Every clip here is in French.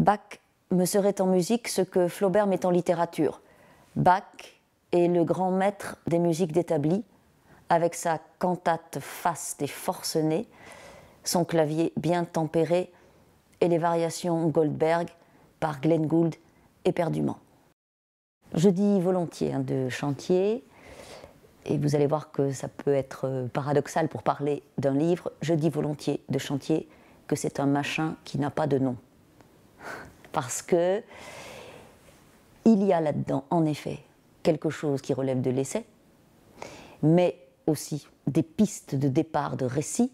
Bach me serait en musique ce que Flaubert met en littérature. Bach est le grand maître des musiques d'établi, avec sa cantate faste et forcenée, son clavier bien tempéré et les variations Goldberg par Glenn Gould éperdument. Je dis volontiers hein, de chantier, et vous allez voir que ça peut être euh, paradoxal pour parler d'un livre, je dis volontiers de chantier que c'est un machin qui n'a pas de nom parce que il y a là-dedans, en effet, quelque chose qui relève de l'essai, mais aussi des pistes de départ de récits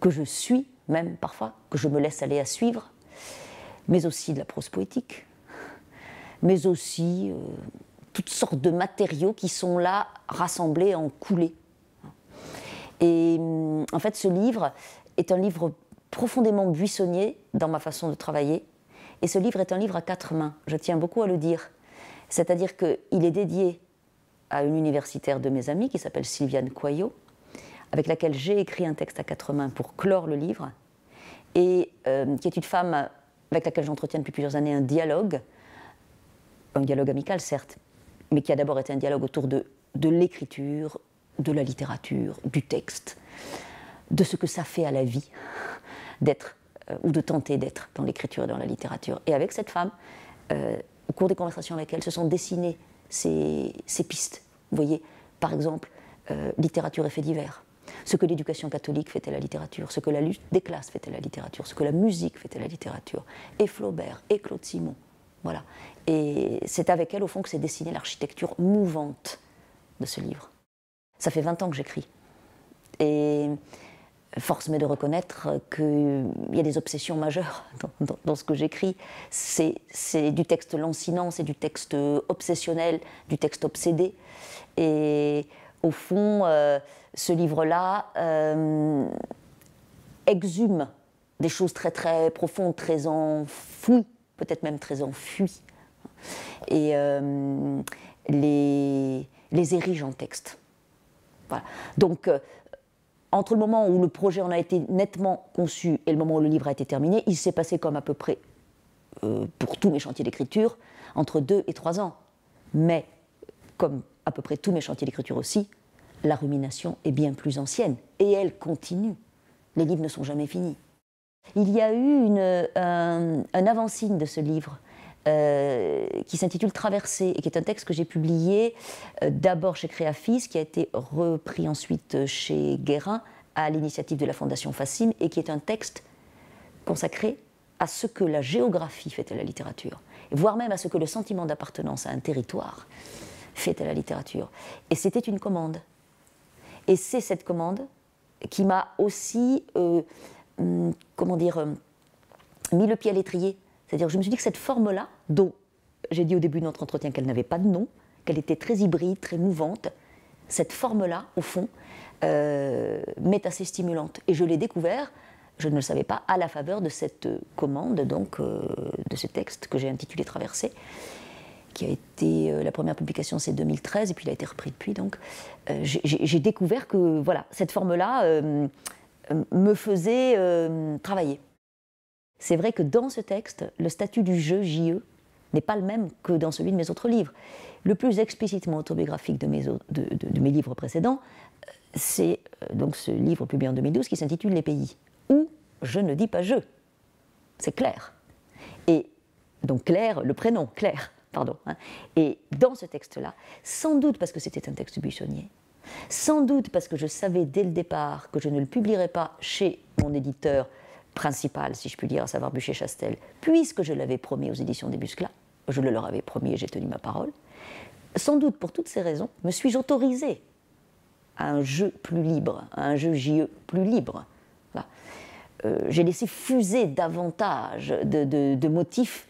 que je suis même parfois, que je me laisse aller à suivre, mais aussi de la prose poétique, mais aussi euh, toutes sortes de matériaux qui sont là rassemblés en coulées. Et hum, en fait, ce livre est un livre profondément buissonnier dans ma façon de travailler, et ce livre est un livre à quatre mains, je tiens beaucoup à le dire. C'est-à-dire qu'il est dédié à une universitaire de mes amis qui s'appelle Sylviane Coyot, avec laquelle j'ai écrit un texte à quatre mains pour clore le livre, et euh, qui est une femme avec laquelle j'entretiens depuis plusieurs années un dialogue, un dialogue amical certes, mais qui a d'abord été un dialogue autour de, de l'écriture, de la littérature, du texte, de ce que ça fait à la vie d'être euh, ou de tenter d'être dans l'écriture et dans la littérature. Et avec cette femme, euh, au cours des conversations avec elle, se sont dessinées ces, ces pistes. Vous voyez, par exemple, euh, littérature et faits divers ce que l'éducation catholique fait à la littérature, ce que la lutte des classes fait à la littérature, ce que la musique fait à la littérature, et Flaubert, et Claude Simon. Voilà. Et c'est avec elle, au fond, que s'est dessinée l'architecture mouvante de ce livre. Ça fait 20 ans que j'écris. Et Force m'est de reconnaître qu'il y a des obsessions majeures dans, ce que j'écris. C'est du texte lancinant, c'est du texte obsessionnel, du texte obsédé. Et au fond, euh, ce livre-là euh, exhume des choses très très profondes, très enfouies, peut-être même très enfouies, Et euh, les, les érige en texte. Voilà. Donc, entre le moment où le projet en a été nettement conçu et le moment où le livre a été terminé, il s'est passé comme à peu près euh, pour tous mes chantiers d'écriture, entre deux et trois ans. Mais, comme à peu près tous mes chantiers d'écriture aussi, la rumination est bien plus ancienne et elle continue. Les livres ne sont jamais finis. Il y a eu euh, un avant-signe de ce livre euh, qui s'intitule Traversée et qui est un texte que j'ai publié euh, d'abord chez Créafis, qui a été repris ensuite chez Guérin à l'initiative de la Fondation Facime et qui est un texte consacré à ce que la géographie fait à la littérature, voire même à ce que le sentiment d'appartenance à un territoire fait à la littérature. Et c'était une commande. Et c'est cette commande qui m'a aussi, euh, hum, comment dire, mis le pied à l'étrier c'est-à-dire je me suis dit que cette forme-là, dont j'ai dit au début de notre entretien qu'elle n'avait pas de nom, qu'elle était très hybride, très mouvante, cette forme-là, au fond, euh, m'est assez stimulante. Et je l'ai découvert, je ne le savais pas, à la faveur de cette commande, donc euh, de ce texte que j'ai intitulé Traversée, qui a été euh, la première publication, c'est 2013, et puis il a été repris depuis. Donc, j'ai découvert que voilà, cette forme-là me faisait travailler. C'est vrai que dans ce texte, le statut du jeu, JE, n'est pas le même que dans celui de mes autres livres. Le plus explicitement autobiographique de mes, livres précédents, euh, c'est euh, donc ce livre publié en 2012 qui s'intitule Les pays, où je ne dis pas je. C'est clair. Et donc Claire, le prénom, Claire, pardon. Hein. Et dans ce texte-là, sans doute parce que c'était un texte buissonnier, sans doute parce que je savais dès le départ que je ne le publierais pas chez mon éditeur principal, si je puis dire, à savoir Bûcher-Chastel, puisque je l'avais promis aux éditions des je le leur avais promis et j'ai tenu ma parole, sans doute pour toutes ces raisons, me suis-je autorisé à un jeu plus libre, à un jeu JE plus libre. Euh, j'ai laissé fuser davantage de, de motifs.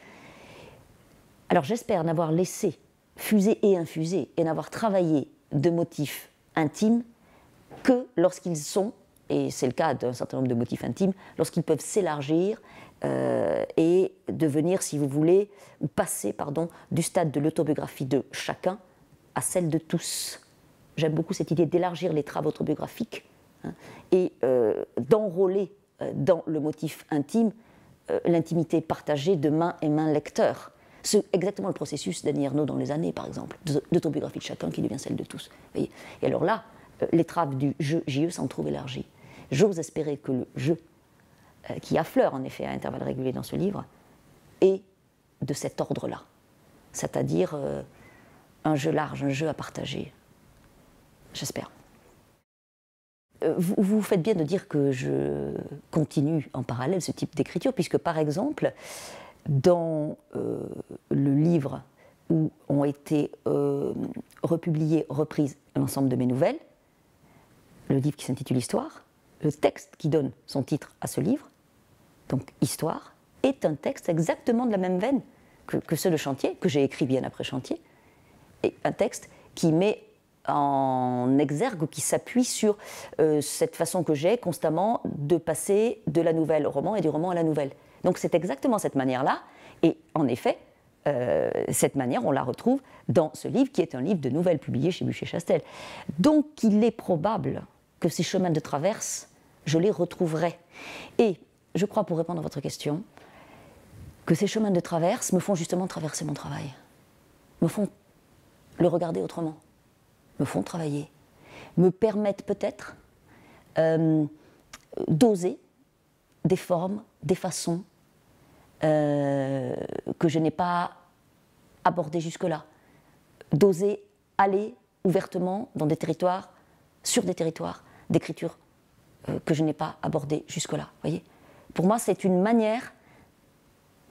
Alors j'espère n'avoir laissé fuser et infuser et n'avoir travaillé de motifs intimes que lorsqu'ils sont et c'est le cas d'un certain nombre de motifs intimes, lorsqu'ils peuvent s'élargir euh, et devenir, si vous voulez, passer, pardon, du stade de l'autobiographie de chacun à celle de tous. J'aime beaucoup cette idée d'élargir les traves autobiographiques hein, et euh, d'enrôler euh, dans le motif intime l'intimité partagée de main et main lecteur. C'est exactement le processus d'Annie Ernaux dans Les années, par exemple, d'autobiographie de chacun qui devient celle de tous. et alors là, les traves du jeu JE s'en trouvent élargies. J'ose espérer que le jeu, euh, qui affleure en effet à intervalles réguliers dans ce livre, est de cet ordre-là, c'est-à-dire euh, un jeu large, un jeu à partager. J'espère. Euh, vous, vous, faites bien de dire que je continue en parallèle ce type d'écriture, puisque par exemple, dans le livre où ont été republiées, reprises l'ensemble de mes nouvelles, le livre qui s'intitule Histoire, le texte qui donne son titre à ce livre, donc Histoire, est un texte exactement de la même veine que, que ceux de Chantier, que j'ai écrit bien après Chantier, et un texte qui met en exergue, qui s'appuie sur euh, cette façon que j'ai constamment de passer de la nouvelle au roman et du roman à la nouvelle. Donc c'est exactement cette manière-là, et en effet, euh, cette manière, on la retrouve dans ce livre, qui est un livre de nouvelles publié chez Bûcher-Chastel. Donc il est probable que ces chemins de traverse je les retrouverai. Et je crois, pour répondre à votre question, que ces chemins de traverse me font justement traverser mon travail, me font le regarder autrement, me font travailler, me permettent peut-être euh, d'oser des formes, des façons euh, que je n'ai pas abordées jusque-là, d'oser aller ouvertement dans des territoires, sur des territoires d'écriture euh, que je n'ai pas abordé jusque-là. Voyez Pour moi, c'est une manière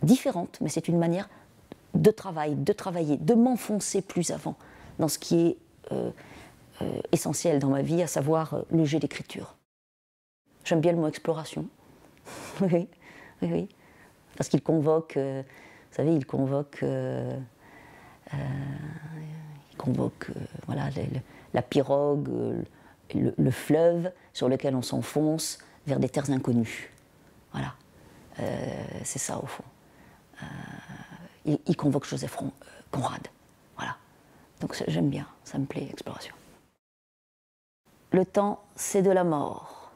différente, mais c'est une manière de travailler, de travailler, de m'enfoncer plus avant dans ce qui est euh, euh, essentiel dans ma vie, à savoir le jeu d'écriture. J'aime bien le mot exploration. oui, oui, oui. Parce qu'il convoque, vous savez, il convoque, il convoque voilà, la pirogue le, fleuve sur lequel on s'enfonce vers des terres inconnues. Voilà, euh, c'est ça au fond. Euh, il, convoque Joseph euh, Conrad. Voilà, donc j'aime bien, ça me plaît, exploration. Le temps, c'est de la mort.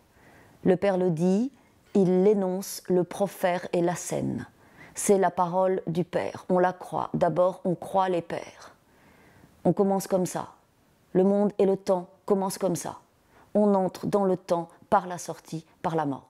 Le Père le dit, il l'énonce, le profère et la scène. C'est la parole du Père, on la croit. D'abord, on croit les pères. On commence comme ça. Le monde et le temps commencent comme ça on entre dans le temps par la sortie, par la mort.